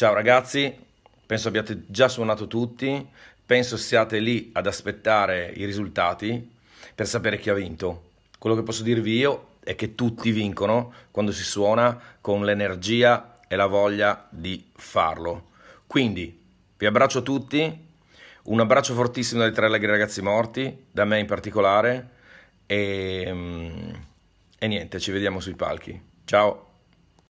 Ciao ragazzi, penso abbiate già suonato tutti, penso siate lì ad aspettare i risultati per sapere chi ha vinto. Quello che posso dirvi io è che tutti vincono quando si suona con l'energia e la voglia di farlo. Quindi vi abbraccio a tutti, un abbraccio fortissimo dai tre allegri ragazzi morti, da me in particolare, e, mm, e niente, ci vediamo sui palchi. Ciao!